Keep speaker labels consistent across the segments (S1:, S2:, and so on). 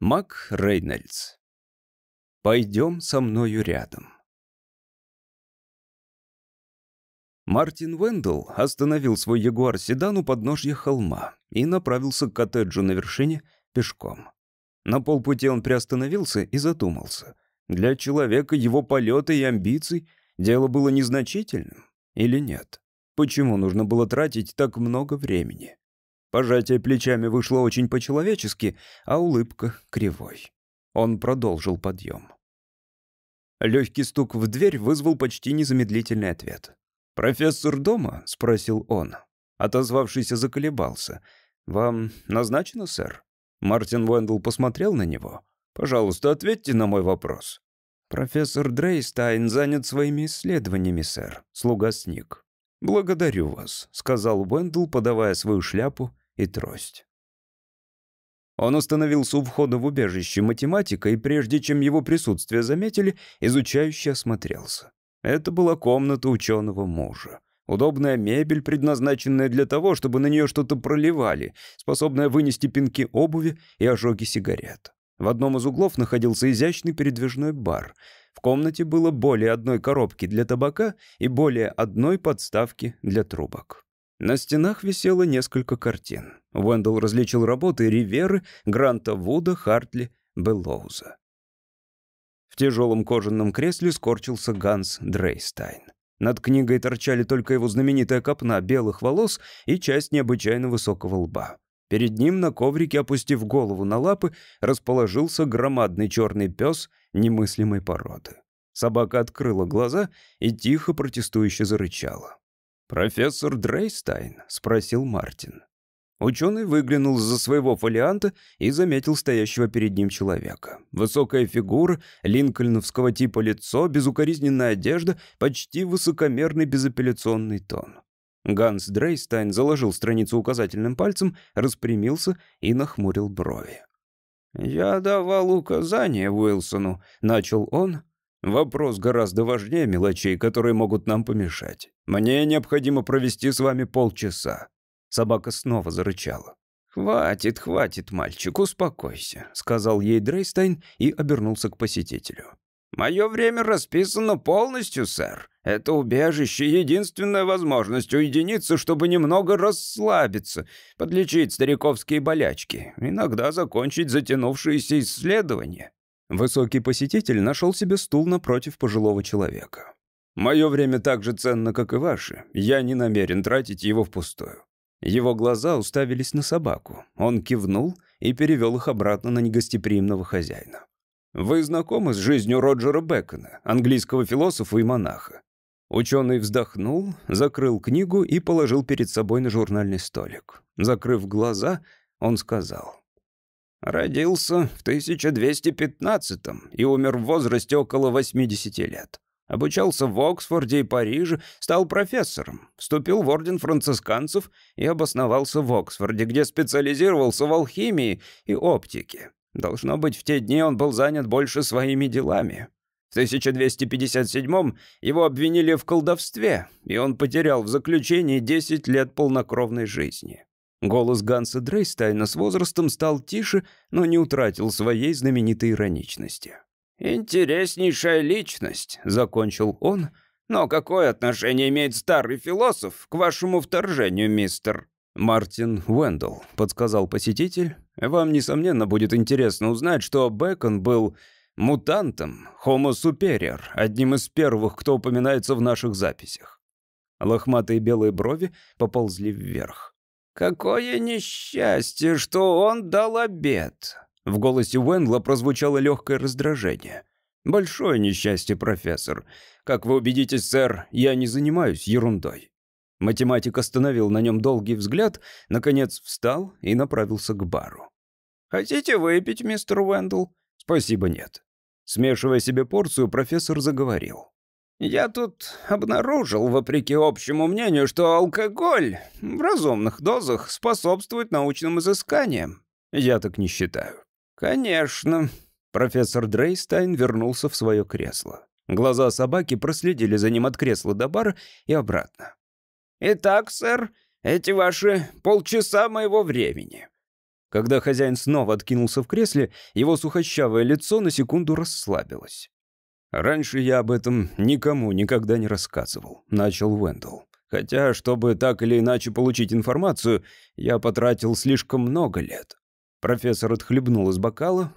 S1: Мак Рейнольдс. «Пойдем со мною рядом». Мартин Вендел остановил свой ягуар-седан у подножья холма и направился к коттеджу на вершине пешком. На полпути он приостановился и задумался. Для человека его полеты и амбиций дело было незначительным или нет? Почему нужно было тратить так много времени? Пожатие плечами вышло очень по-человечески, а улыбка кривой. Он продолжил подъем. Легкий стук в дверь вызвал почти незамедлительный ответ. «Профессор дома?» — спросил он. Отозвавшийся заколебался. «Вам назначено, сэр?» Мартин Уэндл посмотрел на него. «Пожалуйста, ответьте на мой вопрос». «Профессор Дрейстайн занят своими исследованиями, сэр», — слуга сник. «Благодарю вас», — сказал Уэндл, подавая свою шляпу и трость. Он остановился у входа в убежище математика и, прежде чем его присутствие заметили, изучающий осмотрелся. Это была комната ученого мужа. Удобная мебель, предназначенная для того, чтобы на нее что-то проливали, способная вынести пинки обуви и ожоги сигарет. В одном из углов находился изящный передвижной бар. В комнате было более одной коробки для табака и более одной подставки для трубок. На стенах висело несколько картин. Вендел различил работы Риверы, Гранта Вуда, Хартли, Беллоуза. В тяжелом кожаном кресле скорчился Ганс Дрейстайн. Над книгой торчали только его знаменитая копна белых волос и часть необычайно высокого лба. Перед ним на коврике, опустив голову на лапы, расположился громадный черный пес немыслимой породы. Собака открыла глаза и тихо протестующе зарычала. «Профессор Дрейстайн?» — спросил Мартин. Ученый выглянул за своего фолианта и заметил стоящего перед ним человека. Высокая фигура, линкольновского типа лицо, безукоризненная одежда, почти высокомерный безапелляционный тон. Ганс Дрейстайн заложил страницу указательным пальцем, распрямился и нахмурил брови. «Я давал указание Уилсону», — начал он, Вопрос гораздо важнее мелочей, которые могут нам помешать. Мне необходимо провести с вами полчаса». Собака снова зарычала. «Хватит, хватит, мальчик, успокойся», — сказал ей Дрейстайн и обернулся к посетителю. «Мое время расписано полностью, сэр. Это убежище — единственная возможность уединиться, чтобы немного расслабиться, подлечить стариковские болячки, иногда закончить затянувшиеся исследования. Высокий посетитель нашел себе стул напротив пожилого человека. «Мое время так же ценно, как и ваше. Я не намерен тратить его впустую». Его глаза уставились на собаку. Он кивнул и перевел их обратно на негостеприимного хозяина. «Вы знакомы с жизнью Роджера Бекона, английского философа и монаха?» Ученый вздохнул, закрыл книгу и положил перед собой на журнальный столик. Закрыв глаза, он сказал. Родился в 1215-м и умер в возрасте около 80 лет. Обучался в Оксфорде и Париже, стал профессором, вступил в орден францисканцев и обосновался в Оксфорде, где специализировался в алхимии и оптике. Должно быть, в те дни он был занят больше своими делами. В 1257-м его обвинили в колдовстве, и он потерял в заключении 10 лет полнокровной жизни. Голос Ганса Дрейстайна с возрастом стал тише, но не утратил своей знаменитой ироничности. «Интереснейшая личность», — закончил он. «Но какое отношение имеет старый философ к вашему вторжению, мистер?» «Мартин Уэндалл», — подсказал посетитель. «Вам, несомненно, будет интересно узнать, что Бэкон был мутантом, Homo superior, одним из первых, кто упоминается в наших записях». Лохматые белые брови поползли вверх. «Какое несчастье, что он дал обед!» В голосе Уэнла прозвучало легкое раздражение. «Большое несчастье, профессор. Как вы убедитесь, сэр, я не занимаюсь ерундой». Математик остановил на нем долгий взгляд, наконец встал и направился к бару. «Хотите выпить, мистер Уэндл?» «Спасибо, нет». Смешивая себе порцию, профессор заговорил. Я тут обнаружил, вопреки общему мнению, что алкоголь в разумных дозах способствует научным изысканиям. Я так не считаю. Конечно. Профессор Дрейстайн вернулся в свое кресло. Глаза собаки проследили за ним от кресла до бара и обратно. «Итак, сэр, эти ваши полчаса моего времени». Когда хозяин снова откинулся в кресле, его сухощавое лицо на секунду расслабилось. «Раньше я об этом никому никогда не рассказывал», — начал Вендел. «Хотя, чтобы так или иначе получить информацию, я потратил слишком много лет». Профессор отхлебнул из бокала.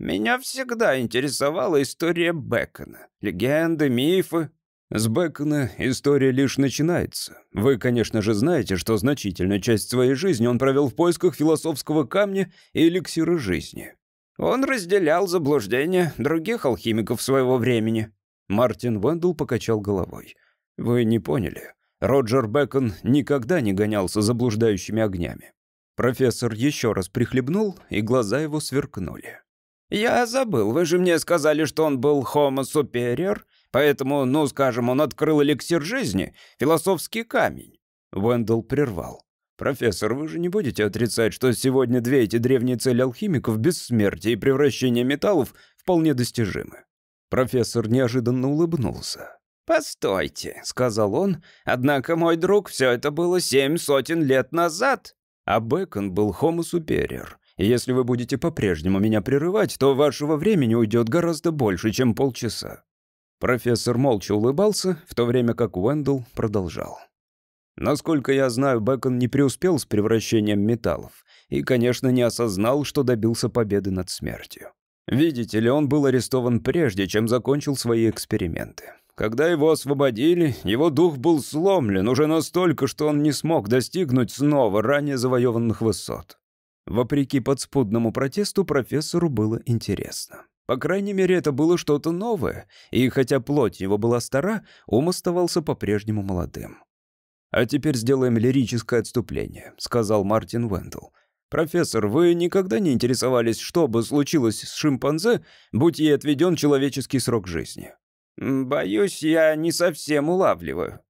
S1: «Меня всегда интересовала история Бекона. Легенды, мифы, с Бекона история лишь начинается. Вы, конечно же, знаете, что значительную часть своей жизни он провел в поисках философского камня и эликсира жизни. Он разделял заблуждения других алхимиков своего времени». Мартин Вендел покачал головой. «Вы не поняли. Роджер Бэкон никогда не гонялся заблуждающими огнями». Профессор еще раз прихлебнул, и глаза его сверкнули. «Я забыл, вы же мне сказали, что он был Homo superior, поэтому, ну, скажем, он открыл эликсир жизни, философский камень». Вендел прервал. «Профессор, вы же не будете отрицать, что сегодня две эти древние цели алхимиков — бессмертие и превращение металлов — вполне достижимы?» Профессор неожиданно улыбнулся. «Постойте», — сказал он, — «однако, мой друг, все это было семь сотен лет назад». А Бэкон был Homo superior. И если вы будете по-прежнему меня прерывать, то вашего времени уйдет гораздо больше, чем полчаса». Профессор молча улыбался, в то время как Уэндл продолжал. Насколько я знаю, Бэкон не преуспел с превращением металлов и, конечно, не осознал, что добился победы над смертью. Видите ли, он был арестован прежде, чем закончил свои эксперименты. Когда его освободили, его дух был сломлен уже настолько, что он не смог достигнуть снова ранее завоеванных высот. Вопреки подспудному протесту, профессору было интересно. По крайней мере, это было что-то новое, и хотя плоть его была стара, ум оставался по-прежнему молодым. «А теперь сделаем лирическое отступление», — сказал Мартин Вендел. «Профессор, вы никогда не интересовались, что бы случилось с шимпанзе, будь ей отведен человеческий срок жизни?» «Боюсь, я не совсем улавливаю».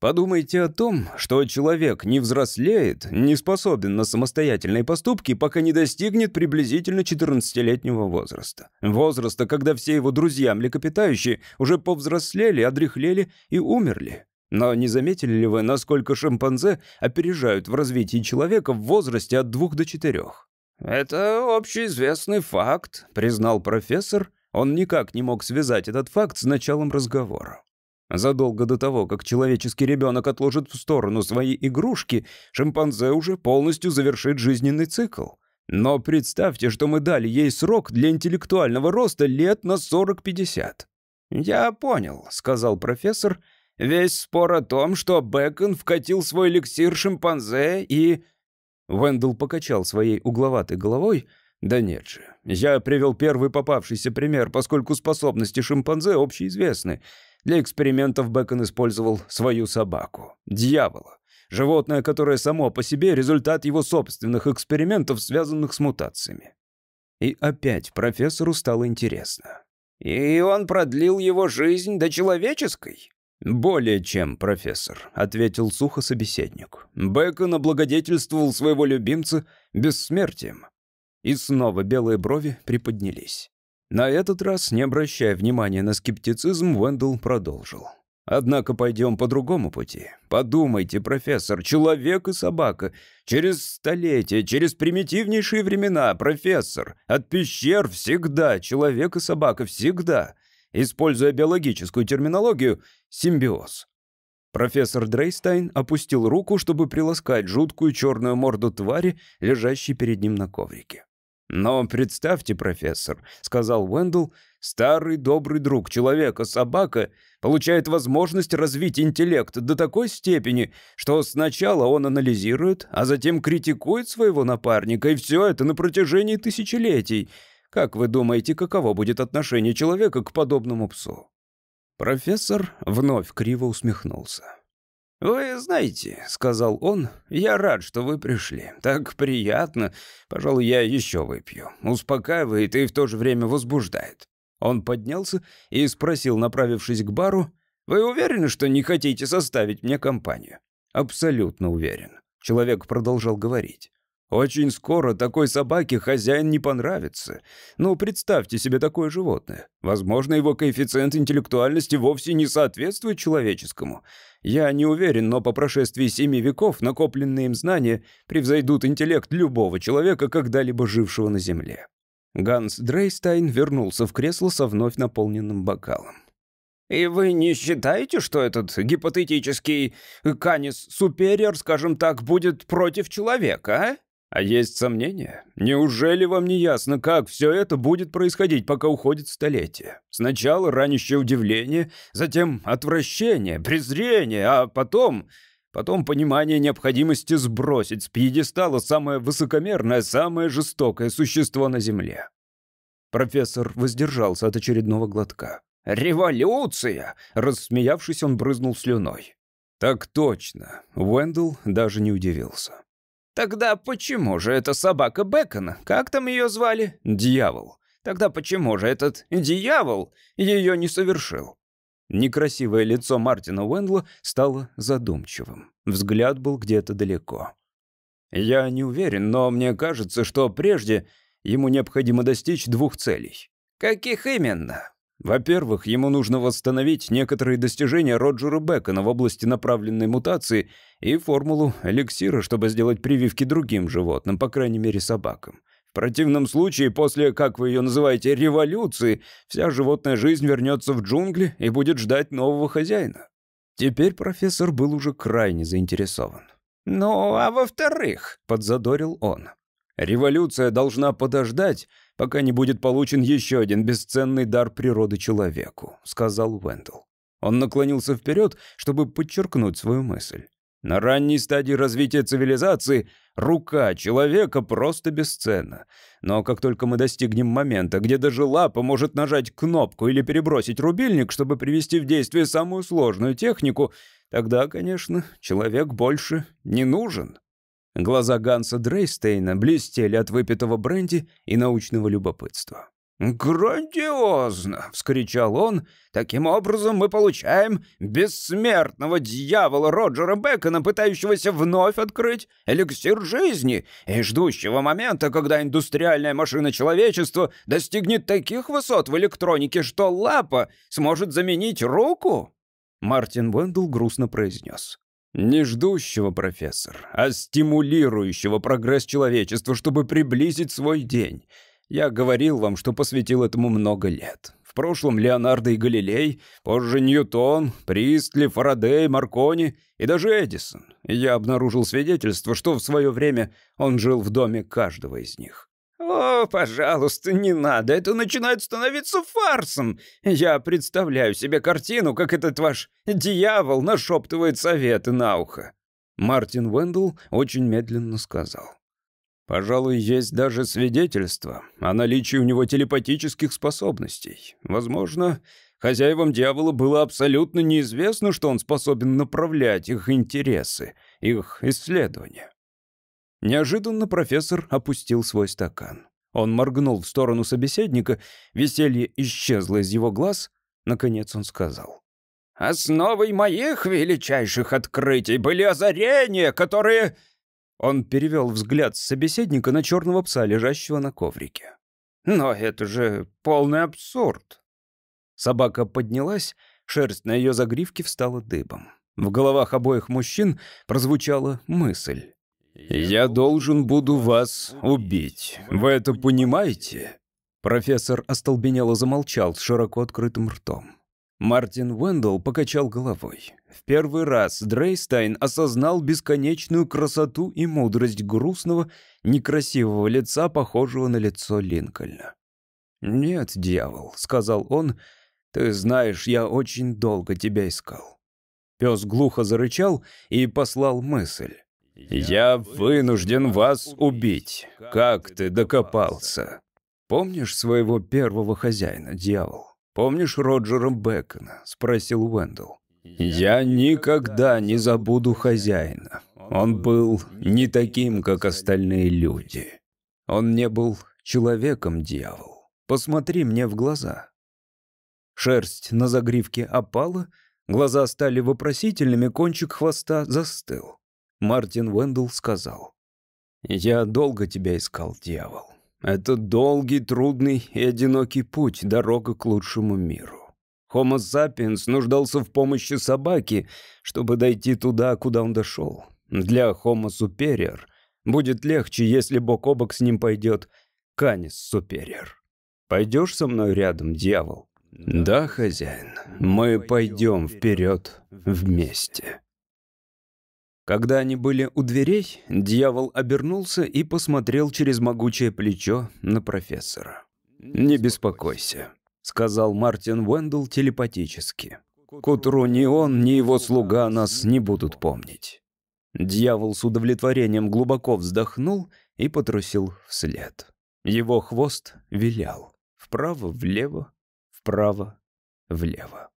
S1: Подумайте о том, что человек не взрослеет, не способен на самостоятельные поступки, пока не достигнет приблизительно 14-летнего возраста. Возраста, когда все его друзья-млекопитающие уже повзрослели, одряхлели и умерли. Но не заметили ли вы, насколько шимпанзе опережают в развитии человека в возрасте от двух до четырех? «Это общеизвестный факт», — признал профессор. Он никак не мог связать этот факт с началом разговора. Задолго до того, как человеческий ребенок отложит в сторону свои игрушки, шимпанзе уже полностью завершит жизненный цикл. Но представьте, что мы дали ей срок для интеллектуального роста лет на 40-50. «Я понял», — сказал профессор, — Весь спор о том, что Бэкон вкатил свой эликсир шимпанзе и...» Вендел покачал своей угловатой головой. «Да нет же, я привел первый попавшийся пример, поскольку способности шимпанзе общеизвестны. Для экспериментов Бэкон использовал свою собаку. Дьявола. Животное, которое само по себе результат его собственных экспериментов, связанных с мутациями. И опять профессору стало интересно. «И он продлил его жизнь до человеческой?» «Более чем, профессор», — ответил сухо собеседник. Бэкон облагодетельствовал своего любимца бессмертием. И снова белые брови приподнялись. На этот раз, не обращая внимания на скептицизм, Вендел продолжил. «Однако пойдем по другому пути. Подумайте, профессор, человек и собака. Через столетия, через примитивнейшие времена, профессор, от пещер всегда, человек и собака всегда» используя биологическую терминологию, симбиоз. Профессор Дрейстайн опустил руку, чтобы приласкать жуткую черную морду твари, лежащей перед ним на коврике. «Но представьте, профессор», — сказал Уэндл, — «старый добрый друг человека, собака, получает возможность развить интеллект до такой степени, что сначала он анализирует, а затем критикует своего напарника, и все это на протяжении тысячелетий. Как вы думаете, каково будет отношение человека к подобному псу?» Профессор вновь криво усмехнулся. «Вы знаете», — сказал он, — «я рад, что вы пришли. Так приятно. Пожалуй, я еще выпью. Успокаивает и в то же время возбуждает». Он поднялся и спросил, направившись к бару, «Вы уверены, что не хотите составить мне компанию?» «Абсолютно уверен», — человек продолжал говорить. Очень скоро такой собаке хозяин не понравится. Но ну, представьте себе такое животное. Возможно, его коэффициент интеллектуальности вовсе не соответствует человеческому. Я не уверен, но по прошествии семи веков накопленные им знания превзойдут интеллект любого человека, когда-либо жившего на Земле. Ганс Дрейстайн вернулся в кресло со вновь наполненным бокалом. «И вы не считаете, что этот гипотетический Канис Супериор, скажем так, будет против человека, а?» А есть сомнения? Неужели вам не ясно, как все это будет происходить, пока уходит столетие? Сначала ранящее удивление, затем отвращение, презрение, а потом... Потом понимание необходимости сбросить с пьедестала самое высокомерное, самое жестокое существо на Земле. Профессор воздержался от очередного глотка. «Революция!» — рассмеявшись, он брызнул слюной. «Так точно!» — Уэндл даже не удивился. Тогда почему же эта собака Бекона, как там ее звали, дьявол? Тогда почему же этот дьявол ее не совершил? Некрасивое лицо Мартина Уэндла стало задумчивым. Взгляд был где-то далеко. Я не уверен, но мне кажется, что прежде ему необходимо достичь двух целей. Каких именно? Во-первых, ему нужно восстановить некоторые достижения Роджера Бекона в области направленной мутации и формулу эликсира, чтобы сделать прививки другим животным, по крайней мере собакам. В противном случае, после, как вы ее называете, революции, вся животная жизнь вернется в джунгли и будет ждать нового хозяина. Теперь профессор был уже крайне заинтересован. «Ну, а во-вторых», — подзадорил он, — «революция должна подождать, пока не будет получен еще один бесценный дар природы человеку», — сказал Вендел. Он наклонился вперед, чтобы подчеркнуть свою мысль. На ранней стадии развития цивилизации рука человека просто бесценна. Но как только мы достигнем момента, где даже лапа может нажать кнопку или перебросить рубильник, чтобы привести в действие самую сложную технику, тогда, конечно, человек больше не нужен. Глаза Ганса Дрейстейна блестели от выпитого бренди и научного любопытства. «Грандиозно!» — вскричал он. «Таким образом мы получаем бессмертного дьявола Роджера Бекона, пытающегося вновь открыть эликсир жизни и ждущего момента, когда индустриальная машина человечества достигнет таких высот в электронике, что лапа сможет заменить руку!» Мартин Вендл грустно произнес. Не ждущего, профессор, а стимулирующего прогресс человечества, чтобы приблизить свой день. Я говорил вам, что посвятил этому много лет. В прошлом Леонардо и Галилей, позже Ньютон, Пристли, Фарадей, Маркони и даже Эдисон. Я обнаружил свидетельство, что в свое время он жил в доме каждого из них. «О, пожалуйста, не надо, это начинает становиться фарсом. Я представляю себе картину, как этот ваш дьявол нашептывает советы на ухо». Мартин Вендл очень медленно сказал. «Пожалуй, есть даже свидетельство о наличии у него телепатических способностей. Возможно, хозяевам дьявола было абсолютно неизвестно, что он способен направлять их интересы, их исследования. Неожиданно профессор опустил свой стакан. Он моргнул в сторону собеседника, веселье исчезло из его глаз. Наконец он сказал. «Основой моих величайших открытий были озарения, которые...» Он перевел взгляд с собеседника на черного пса, лежащего на коврике. «Но это же полный абсурд!» Собака поднялась, шерсть на ее загривке встала дыбом. В головах обоих мужчин прозвучала мысль я должен буду вас убить. Вы это понимаете?» Профессор остолбенело замолчал с широко открытым ртом. Мартин Уэндл покачал головой. В первый раз Дрейстайн осознал бесконечную красоту и мудрость грустного, некрасивого лица, похожего на лицо Линкольна. «Нет, дьявол», — сказал он, — «ты знаешь, я очень долго тебя искал». Пес глухо зарычал и послал мысль. «Я вынужден вас убить. Как ты докопался?» «Помнишь своего первого хозяина, дьявол? Помнишь Роджера Бекона?» — спросил Уэндл. «Я никогда не забуду хозяина. Он был не таким, как остальные люди. Он не был человеком, дьявол. Посмотри мне в глаза». Шерсть на загривке опала, глаза стали вопросительными, кончик хвоста застыл. Мартин Вендел сказал. «Я долго тебя искал, дьявол. Это долгий, трудный и одинокий путь, дорога к лучшему миру. Homo sapiens нуждался в помощи собаки, чтобы дойти туда, куда он дошел. Для Homo superior будет легче, если бок о бок с ним пойдет Canis superior. Пойдешь со мной рядом, дьявол?» «Да, хозяин, мы пойдем вперед вместе». Когда они были у дверей, дьявол обернулся и посмотрел через могучее плечо на профессора. «Не беспокойся», — сказал Мартин Уэндл телепатически. «К утру ни он, ни его слуга нас не будут помнить». Дьявол с удовлетворением глубоко вздохнул и потрусил вслед. Его хвост вилял. Вправо, влево, вправо, влево.